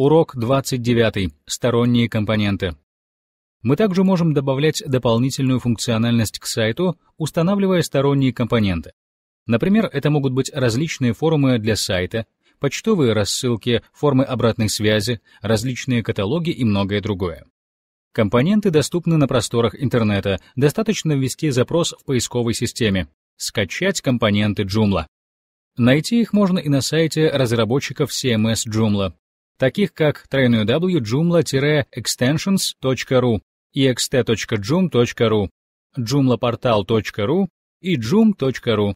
Урок 29. Сторонние компоненты. Мы также можем добавлять дополнительную функциональность к сайту, устанавливая сторонние компоненты. Например, это могут быть различные форумы для сайта, почтовые рассылки, формы обратной связи, различные каталоги и многое другое. Компоненты доступны на просторах интернета, достаточно ввести запрос в поисковой системе, скачать компоненты Joomla. Найти их можно и на сайте разработчиков CMS Joomla таких как www.joomla-extensions.ru и ext.joom.ru, joomlapортал.ru и joom.ru.